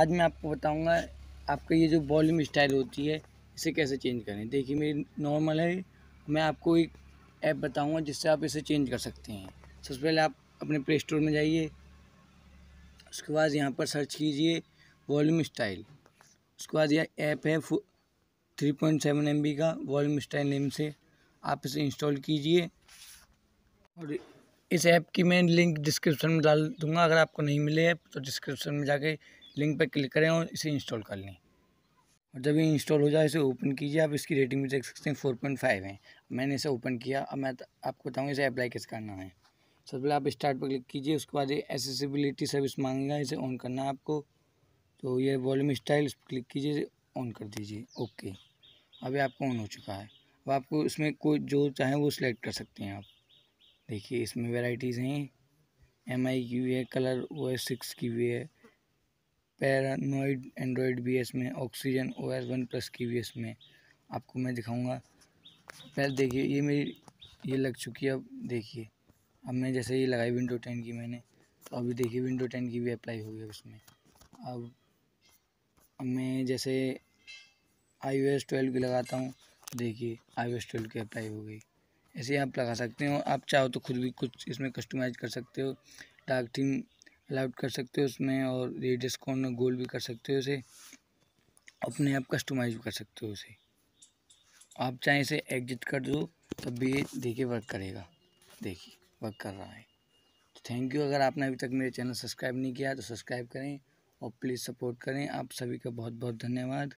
आज मैं आपको बताऊंगा आपका ये जो वॉल्यूम स्टाइल होती है इसे कैसे चेंज करें देखिए मेरी नॉर्मल है मैं आपको एक ऐप बताऊंगा जिससे आप इसे चेंज कर सकते हैं सबसे पहले आप अपने प्ले स्टोर में जाइए उसके बाद यहाँ पर सर्च कीजिए वॉल्यूम स्टाइल उसके बाद यह ऐप है three point seven M B का वॉल्यूम स्टाइल नेम से आप इसे इंस्टॉल कीजिए और इस ऐप की मैं लिंक डिस्क्रिप्शन में डाल दूंगा अगर आपको नहीं मिले ऐप तो डिस्क्रिप्शन में जाके लिंक पर क्लिक करें और इसे इंस्टॉल कर लें और जब ये इंस्टॉल हो जाए इसे ओपन कीजिए आप इसकी रेटिंग भी देख सकते हैं फोर पॉइंट फाइव है मैंने इसे ओपन किया अब मैं आपको बताऊँगा इसे अप्लाई कैसे करना है सबसे पहले आप स्टार्ट पर क्लिक कीजिए उसके बाद ये एसेसिबिलिटी सर्विस मांगेगा इसे ऑन करना है आपको तो ये वॉल्यूम स्टाइल इस पर क्लिक कीजिए ऑन कर दीजिए ओके अभी आपको ऑन हो चुका है अब आपको इसमें कोई जो चाहे वो सिलेक्ट कर सकते हैं आप देखिए इसमें वेराइटीज़ हैं एम आई की भी है कलर ओ है सिक्स की भी है पैरानोइड एंड्रॉयड बी एस में Oxygen O S OnePlus की वी एस में आपको मैं दिखाऊंगा पहले देखिए ये मेरी ये लग चुकी है अब देखिए अब मैं जैसे ये लगाई विंडो टेन की मैंने तो अभी देखिए विंडो टेन की भी अप्लाई गई है उसमें अब मैं जैसे आई ओ एस ट्वेल्व की लगाता हूँ देखिए आई ओ एस ट्वेल्व की अप्लाई हो गई ऐसे आप लगा सकते हो आप चाहो तो खुद भी कुछ इसमें कस्टमाइज कर सकते हो डार्क थीम अलाउड कर सकते हो उसमें और ये डिस्काउंट में गोल भी कर सकते हो उसे अपने आप कस्टमाइज भी कर सकते हो उसे आप चाहे इसे एग्जिट कर दो तब भी ये देखिए वर्क करेगा देखिए वर्क कर रहा है तो थैंक यू अगर आपने अभी तक मेरे चैनल सब्सक्राइब नहीं किया तो सब्सक्राइब करें और प्लीज़ सपोर्ट करें आप सभी का बहुत बहुत धन्यवाद